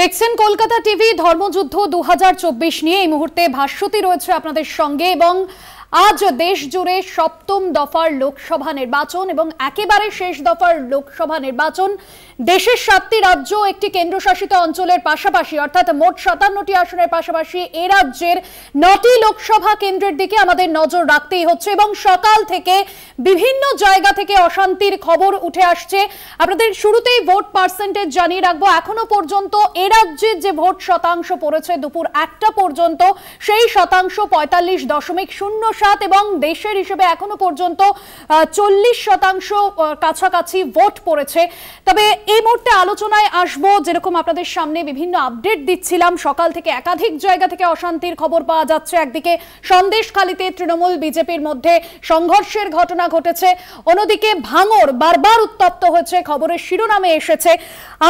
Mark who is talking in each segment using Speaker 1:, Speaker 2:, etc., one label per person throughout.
Speaker 1: দেখছেন কলকাতা টিভি ধর্মযুদ্ধ দু নিয়ে এই মুহূর্তে ভাষ্যতি রয়েছে আপনাদের সঙ্গে এবং আজ দেশ জুড়ে সপ্তম দফার লোকসভা নির্বাচন এবং একেবারে শেষ দফার লোকসভা নির্বাচন দেশের সাতটি রাজ্য একটি কেন্দ্রশাসিত অঞ্চলের পাশাপাশি অর্থাৎ মোট সাতান্নটি আসনের পাশাপাশি এ রাজ্যের নটি লোকসভা কেন্দ্রের দিকে আমাদের নজর রাখতেই হচ্ছে এবং সকাল থেকে বিভিন্ন জায়গা থেকে অশান্তির খবর উঠে আসছে আপনাদের শুরুতেই ভোট পার্সেন্টেজ জানিয়ে রাখবো এখনো পর্যন্ত এ রাজ্যের যে ভোট শতাংশ পড়েছে দুপুর একটা পর্যন্ত সেই শতাংশ পঁয়তাল্লিশ দশমিক শূন্য সাত এবং দেশের হিসেবে এখনো পর্যন্ত চল্লিশ শতাংশ কাছাকাছি ভোট পড়েছে তবে এই মুহূর্তে আলোচনায় আসবো যেরকম আপনাদের সামনে বিভিন্ন আপডেট দিচ্ছিলাম সকাল থেকে একাধিক জায়গা থেকে অশান্তির খবর পাওয়া যাচ্ছে একদিকে সন্দেশখালিতে তৃণমূল বিজেপির মধ্যে সংঘর্ষের ঘটনা ঘটেছে অন্যদিকে ভাঙর বারবার উত্তপ্ত হয়েছে খবরের শিরোনামে এসেছে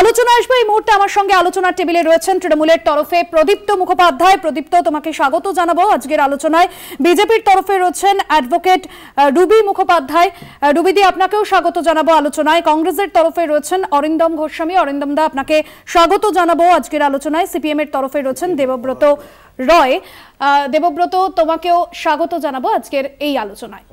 Speaker 1: আলোচনা আসবো এই মুহূর্তে আমার সঙ্গে আলোচনার টেবিলে রয়েছেন তৃণমূলের তরফে প্রদীপ্ত মুখোপাধ্যায় প্রদীপ্ত তোমাকে স্বাগত জানাবো আজকের আলোচনায় বিজেপির তরফে রয়েছেন অ্যাডভোকেট রুবি মুখোপাধ্যায় রুবিদি আপনাকেও স্বাগত জানাবো আলোচনায় কংগ্রেসের তরফে রয়েছেন অরিন্দম গোস্বামী অরিন্দম দা আপনাকে স্বাগত জানাবো আজকের আলোচনায় সিপিএম এর তরফে রয়েছেন দেবব্রত রয় দেবব্রত তোমাকেও স্বাগত জানাবো আজকের এই আলোচনায়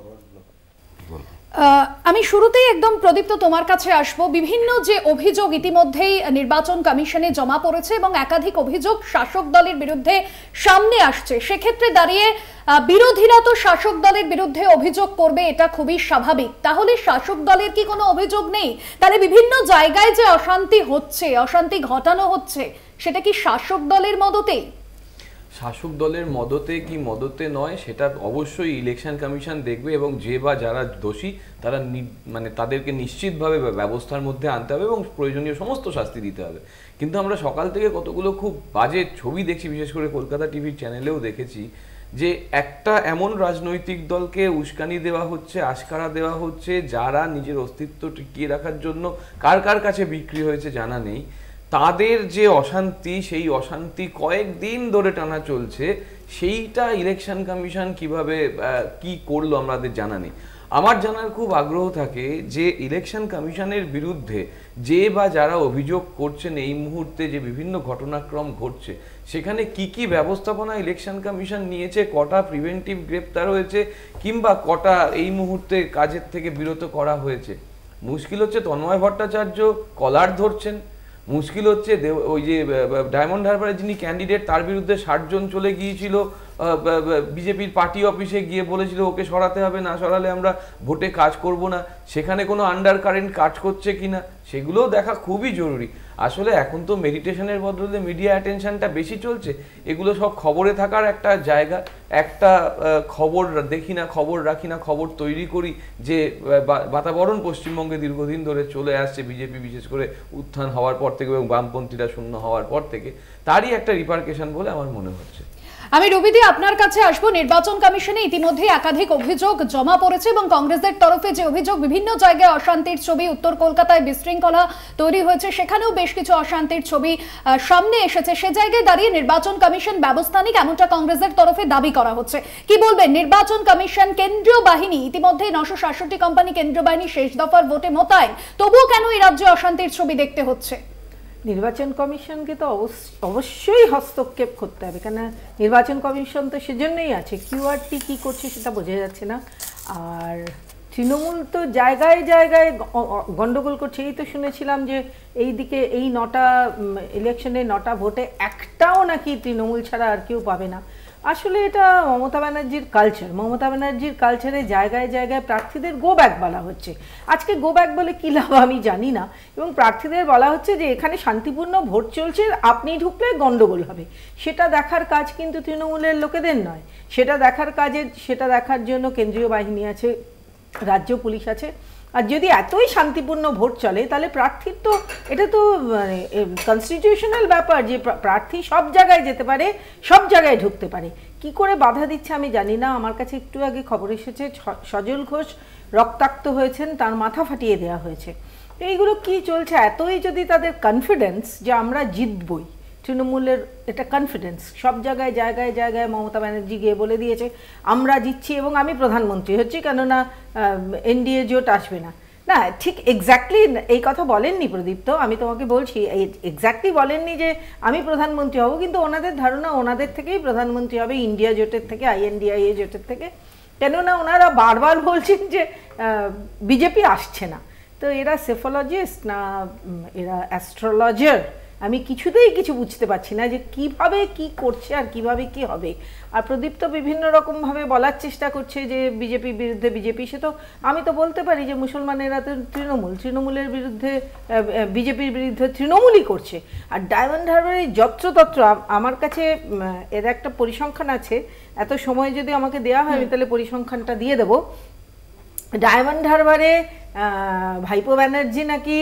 Speaker 1: আমি শুরুতেই একদম প্রদীপ্ত তোমার কাছে আসব বিভিন্ন যে অভিযোগ ইতিমধ্যেই নির্বাচন কমিশনে জমা পড়েছে এবং একাধিক অভিযোগ শাসক দলের বিরুদ্ধে সামনে আসছে সেক্ষেত্রে দাঁড়িয়ে বিরোধীরা তো শাসক দলের বিরুদ্ধে অভিযোগ করবে এটা খুবই স্বাভাবিক তাহলে শাসক দলের কি কোনো অভিযোগ নেই তাহলে বিভিন্ন জায়গায় যে অশান্তি হচ্ছে অশান্তি ঘটানো হচ্ছে সেটা কি শাসক দলের মদতেই
Speaker 2: শাসক দলের মদতে কি মদতে নয় সেটা অবশ্যই ইলেকশন কমিশন দেখবে এবং যে বা যারা দোষী তারা মানে তাদেরকে নিশ্চিতভাবে ব্যবস্থার মধ্যে আনতে হবে এবং প্রয়োজনীয় সমস্ত শাস্তি দিতে হবে কিন্তু আমরা সকাল থেকে কতগুলো খুব বাজে ছবি দেখছি বিশেষ করে কলকাতা টিভির চ্যানেলেও দেখেছি যে একটা এমন রাজনৈতিক দলকে উস্কানি দেওয়া হচ্ছে আশকারা দেওয়া হচ্ছে যারা নিজের অস্তিত্ব টিকিয়ে রাখার জন্য কার কার কাছে বিক্রি হয়েছে জানা নেই তাদের যে অশান্তি সেই অশান্তি কয়েকদিন ধরে টানা চলছে সেইটা ইলেকশন কমিশন কিভাবে কি করলো আমাদের জানা নেই আমার জানার খুব আগ্রহ থাকে যে ইলেকশন কমিশনের বিরুদ্ধে যে বা যারা অভিযোগ করছেন এই মুহূর্তে যে বিভিন্ন ঘটনাক্রম ঘটছে সেখানে কি কি ব্যবস্থাপনা ইলেকশন কমিশন নিয়েছে কটা প্রিভেন্টিভ গ্রেপ্তার হয়েছে কিংবা কটা এই মুহূর্তে কাজের থেকে বিরত করা হয়েছে মুশকিল হচ্ছে তন্ময় ভট্টাচার্য কলার ধরছেন মুশকিল হচ্ছে ওই যে ডায়মন্ড হারবারের যিনি ক্যান্ডিডেট তার বিরুদ্ধে ষাটজন চলে গিয়েছিল বিজেপির পার্টি অফিসে গিয়ে বলেছিল ওকে সরাতে হবে না সরালে আমরা ভোটে কাজ করব না সেখানে কোনো আন্ডার কারেন্ট কাজ করছে কি না সেগুলোও দেখা খুবই জরুরি আসলে এখন তো মেডিটেশনের বদলে মিডিয়া অ্যাটেনশানটা বেশি চলছে এগুলো সব খবরে থাকার একটা জায়গা একটা খবর দেখি না খবর রাখি না খবর তৈরি করি যে বাতাবরণ পশ্চিমবঙ্গে দীর্ঘদিন ধরে চলে আসছে বিজেপি বিশেষ করে উত্থান হওয়ার পর থেকে এবং বামপন্থীরা শূন্য হওয়ার পর থেকে তারই একটা রিপার্কেশন বলে আমার মনে হচ্ছে
Speaker 1: আমি রবিদি আপনার কাছে আসবো নির্বাচন কমিশনে ইতিমধ্যে একাধিক অভিযোগ জমা পড়েছে এবং কংগ্রেসের তরফে যে অভিযোগ বিভিন্ন জায়গায় অশান্তির ছবি উত্তর কলকাতায় বিশৃঙ্খলা তৈরি হয়েছে সেখানেও বেশ কিছু অশান্তির ছবি সামনে এসেছে সে জায়গায় দাঁড়িয়ে নির্বাচন কমিশন ব্যবস্থা নিক এমনটা কংগ্রেসের তরফে দাবি করা হচ্ছে কি বলবেন নির্বাচন কমিশন কেন্দ্রীয় বাহিনী ইতিমধ্যে নশো সাতষট্টি কোম্পানি কেন্দ্রীয় বাহিনী শেষ দফার ভোটে মোতায়েন তবুও কেন এই রাজ্যে অশান্তির ছবি দেখতে হচ্ছে
Speaker 3: নির্বাচন কমিশনকে তো অবশ্যই হস্তক্ষেপ করতে হবে কেন নির্বাচন কমিশন তো সেজন্যই আছে কিউআরটি কী করছে সেটা বোঝা যাচ্ছে না আর তৃণমূল তো জায়গায় জায়গায় গণ্ডগোল করছে এই তো শুনেছিলাম যে এই দিকে এই নটা ইলেকশনে নটা ভোটে একটাও নাকি তৃণমূল ছাড়া আর কেউ পাবে না আসলে এটা মমতা ব্যানার্জির কালচার মমতা ব্যানার্জির কালচারে জায়গায় জায়গায় প্রার্থীদের গো ব্যাক বলা হচ্ছে আজকে গো ব্যাক বলে কী লাভ আমি জানি না এবং প্রার্থীদের বলা হচ্ছে যে এখানে শান্তিপূর্ণ ভোট চলছে আপনি ঢুকলে গণ্ডগোল হবে সেটা দেখার কাজ কিন্তু তৃণমূলের লোকেদের নয় সেটা দেখার কাজে সেটা দেখার জন্য কেন্দ্রীয় বাহিনী আছে রাজ্য পুলিশ আছে আর যদি এতই শান্তিপূর্ণ ভোট চলে তাহলে প্রার্থীর তো এটা তো মানে কনস্টিটিউশনাল ব্যাপার যে প্রার্থী সব জায়গায় যেতে পারে সব জায়গায় ঢুকতে পারে কি করে বাধা দিচ্ছে আমি জানি না আমার কাছে একটু আগে খবর এসেছে সজল ঘোষ রক্তাক্ত হয়েছেন তার মাথা ফাটিয়ে দেওয়া হয়েছে এইগুলো কি চলছে এতই যদি তাদের কনফিডেন্স যে আমরা জিতবই তৃণমূলের এটা কনফিডেন্স সব জায়গায় জায়গায় জায়গায় মমতা ব্যানার্জি গিয়ে বলে দিয়েছে আমরা জিতছি এবং আমি প্রধানমন্ত্রী হচ্ছি কেননা এনডিএ জোট আসবে না না ঠিক এক্স্যাক্টলি এই কথা বলেননি প্রদীপ্ত আমি তোমাকে বলছি এক্স্যাক্টলি বলেননি যে আমি প্রধানমন্ত্রী হব কিন্তু ওনাদের ধারণা ওনাদের থেকেই প্রধানমন্ত্রী হবে ইন্ডিয়া জোটের থেকে আইএনডিআইএ জোটের থেকে কেননা ওনারা বারবার বলছেন যে বিজেপি আসছে না তো এরা সেফোলজিস্ট না এরা অ্যাস্ট্রোলজার আমি কিছুতেই কিছু বুঝতে পারছি না যে কিভাবে কি করছে আর কিভাবে কি হবে আর প্রদীপ তো বিভিন্ন রকমভাবে বলার চেষ্টা করছে যে বিজেপির বিরুদ্ধে বিজেপি সে তো আমি তো বলতে পারি যে মুসলমানেরা তো তৃণমূল তৃণমূলের বিরুদ্ধে বিজেপির বিরুদ্ধে তৃণমূলই করছে আর ডায়মন্ড হারবারের যত্রতত্র আমার কাছে এর একটা পরিসংখ্যান আছে এত সময় যদি আমাকে দেওয়া হয় আমি তাহলে পরিসংখ্যানটা দিয়ে দেবো ডায়মন্ড হারবারে ভাইপো ব্যানার্জি নাকি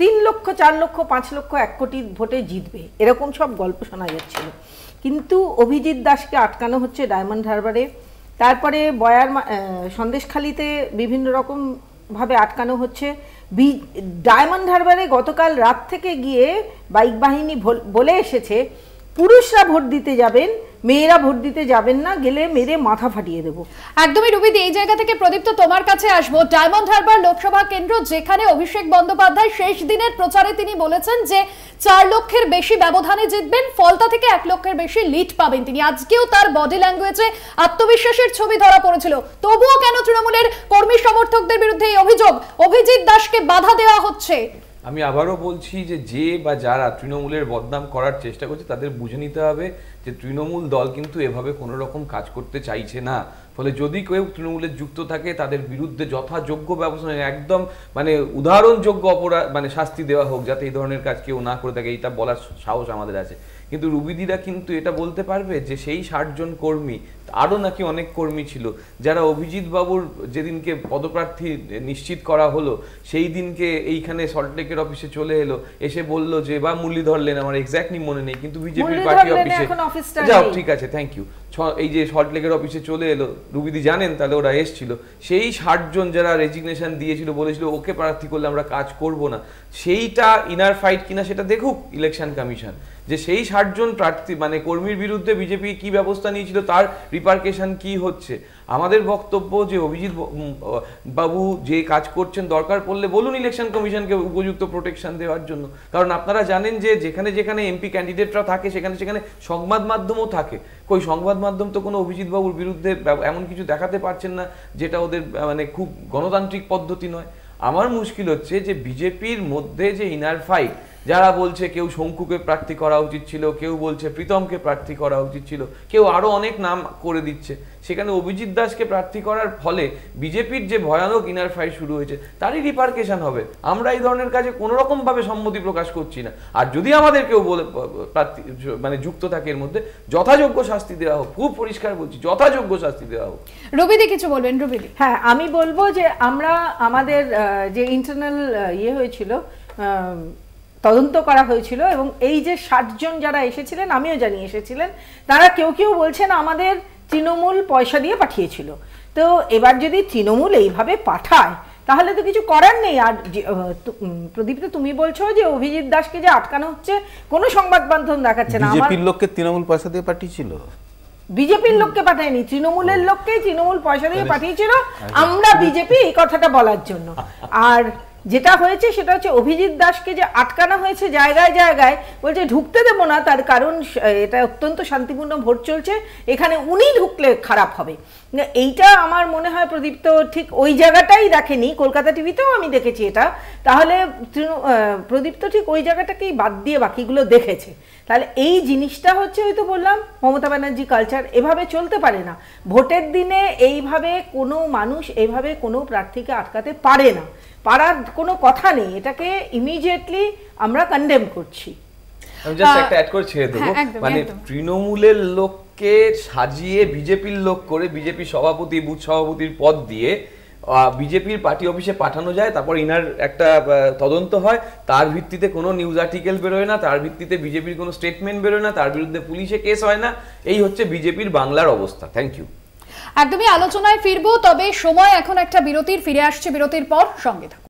Speaker 3: তিন লক্ষ চার লক্ষ পাঁচ লক্ষ এক কোটি ভোটে জিতবে এরকম সব গল্প শোনা যাচ্ছিল কিন্তু অভিজিৎ দাসকে আটকানো হচ্ছে ডায়মন্ড হারবারে তারপরে বয়ার সন্দেশখালিতে বিভিন্ন রকমভাবে আটকানো হচ্ছে বি ডায়মন্ড হারবারে গতকাল রাত থেকে গিয়ে বাইক বাহিনী বলে এসেছে পুরুষরা ভোট দিতে যাবেন মেয়েরা ভোট দিতে যাবেন না
Speaker 1: গেলে মেরে মাথা ফাটিয়ে দেবো একদমই রুবিদি এই জায়গা থেকে প্রদীপ তো তোমার কাছে আসবো ডায়মন্ড হারবার লোকসভা কেন্দ্র যেখানে অভিষেক বন্দ্যোপাধ্যায় শেষ দিনের প্রচারে তিনি বলেছেন যে চার লক্ষের বেশি ব্যবধানে জিতবেন ফলতা থেকে এক লক্ষের বেশি লিড পাবেন তিনি আজকেও তার বডি ল্যাঙ্গুয়েজে আত্মবিশ্বাসের ছবি ধরা পড়েছিল তবুও কেন তৃণমূলের কর্মী সমর্থকদের বিরুদ্ধে এই অভিযোগ অভিজিৎ দাসকে বাধা দেওয়া হচ্ছে
Speaker 2: আমি আবারও বলছি যে যে বা যারা তৃণমূলের বদনাম করার চেষ্টা করছে তাদের বুঝে নিতে হবে যে তৃণমূল দল কিন্তু এভাবে কোনো রকম কাজ করতে চাইছে না ফলে যদি কেউ তৃণমূলের যুক্ত থাকে তাদের বিরুদ্ধে যথাযোগ্য ব্যবস্থা একদম মানে উদাহরণযোগ্য অপরাধ মানে শাস্তি দেওয়া হোক যাতে এই ধরনের কাজ কেউ না করে থাকে এইটা বলার সাহস আমাদের আছে কিন্তু রুবিদিরা কিন্তু এটা বলতে পারবে যে সেই ষাটজন কর্মী আরও নাকি অনেক কর্মী ছিল যারা অভিজিৎ বাবুর যেদিনকে পদপ্রার্থী নিশ্চিত করা হলো সেই দিনকে এইখানে সল্টলেকের অফিসে চলে এলো এসে বলল যে বা মুরলীধর ধরলেন আমার এক্স্যাক্টলি মনে নেই কিন্তু বিজেপির পার্টি অফিসে যাও ঠিক আছে থ্যাংক ইউ এই যে সল্টলেকের অফিসে চলে এলো রুবিদি জানেন তাহলে ওরা এসছিল সেই ষাটজন যারা রেজিগনেশন দিয়েছিল বলেছিল ওকে প্রার্থী করলে আমরা কাজ করব না সেইটা ইনার ফাইট কিনা সেটা দেখুক ইলেকশন কমিশন যে সেই ষাটজন প্রার্থী মানে কর্মীর বিরুদ্ধে বিজেপি কি ব্যবস্থা নিয়েছিল তার রিপার্কেশন কি হচ্ছে আমাদের বক্তব্য যে অভিজিৎ বাবু যে কাজ করছেন দরকার পড়লে বলুন ইলেকশন কমিশনকে উপযুক্ত প্রোটেকশন দেওয়ার জন্য কারণ আপনারা জানেন যে যেখানে যেখানে এমপি ক্যান্ডিডেটরা থাকে সেখানে সেখানে সংবাদ মাধ্যমও থাকে ওই সংবাদ মাধ্যম তো কোনো অভিজিৎ বাবুর বিরুদ্ধে এমন কিছু দেখাতে পারছেন না যেটা ওদের মানে খুব গণতান্ত্রিক পদ্ধতি নয় আমার মুশকিল হচ্ছে যে বিজেপির মধ্যে যে ইনার ফাইট যারা বলছে কেউ শঙ্কুকে প্রার্থী করা উচিত ছিল কেউ বলছে প্রীতমকে প্রার্থী করা উচিত ছিল কেউ আরও অনেক নাম করে দিচ্ছে সেখানে অভিজিৎ দাসকে প্রার্থী করার ফলে বিজেপির যে ভয়ানক ইনার ফাই শুরু হয়েছে তারই রিপার্কেশন হবে আমরা এই ধরনের কাজে কোনো রকমভাবে সম্মতি প্রকাশ করছি না আর যদি আমাদের কেউ বলে প্রার্থী মানে যুক্ত থাকে এর মধ্যে যথাযোগ্য শাস্তি দেওয়া হোক খুব পরিষ্কার বলছি যথাযোগ্য শাস্তি দেওয়া হোক
Speaker 3: রবিদি কিছু বলবেন রবিদি হ্যাঁ আমি বলবো যে আমরা আমাদের যে ইন্টারনাল ইয়ে হয়েছিল তদন্ত করা হয়েছিল এবং এই যে ষাটজন যারা এসেছিলেন আমিও জানি এসেছিলেন তারা কেউ কেউ বলছেন আমাদের তৃণমূল পয়সা দিয়ে পাঠিয়েছিল তো এবার যদি তৃণমূল এইভাবে পাঠায় তাহলে তো কিছু করার নেই আর প্রদীপ তো তুমি বলছো যে অভিজিৎ দাসকে যে আটকানো হচ্ছে কোনো সংবাদ মাধ্যম দেখাচ্ছে না বিজেপির
Speaker 2: লোককে তৃণমূল পয়সা দিয়ে পাঠিয়েছিল
Speaker 3: বিজেপির লোককে পাঠায়নি তৃণমূলের লোককে তৃণমূল পয়সা দিয়ে পাঠিয়েছিল আমরা বিজেপি এই কথাটা বলার জন্য আর যেটা হয়েছে সেটা হচ্ছে অভিজিৎ দাসকে যে আটকানো হয়েছে জায়গায় জায়গায় বলছে ঢুকতে দেবো না তার কারণ এটা অত্যন্ত শান্তিপূর্ণ ভোট চলছে এখানে উনি ঢুকলে খারাপ হবে এইটা আমার মনে হয় প্রদীপ্ত ঠিক ওই জায়গাটাই দেখেনি কলকাতা টিভিতেও আমি দেখেছি এটা তাহলে প্রদীপ্ত ঠিক ওই জায়গাটাকেই বাদ দিয়ে বাকিগুলো দেখেছে তাহলে এই জিনিসটা হচ্ছে হয়তো বললাম মমতা ব্যানার্জি কালচার এভাবে চলতে পারে না ভোটের দিনে এইভাবে কোনো মানুষ এভাবে কোনো প্রার্থীকে আটকাতে পারে না পারার কোনো কথা নেই এটাকে ইমিডিয়েটলি আমরা কন্ডেম করছি
Speaker 2: আমি জাস্ট একটা অ্যাড করে ছেড়ে দেবো হ্যাঁ, মানে তৃণমূলের লোককে সাজিয়ে বিজেপির লোক করে বিজেপি সভাপতি বুথ সভাপতির পদ দিয়ে বিজেপির পার্টি অফিসে পাঠানো যায় তারপর ইনার একটা তদন্ত হয় তার ভিত্তিতে কোনো নিউজ আর্টিকেল বেরোয় না তার ভিত্তিতে বিজেপির কোনো স্টেটমেন্ট বেরোয় না তার বিরুদ্ধে পুলিশে কেস হয় না এই হচ্ছে বিজেপির বাংলার অবস্থা থ্যাংক ইউ
Speaker 1: একদমই আলোচনায় ফিরবো তবে সময় এখন একটা বিরতির ফিরে আসছে বিরতির পর সঙ্গে থাকুন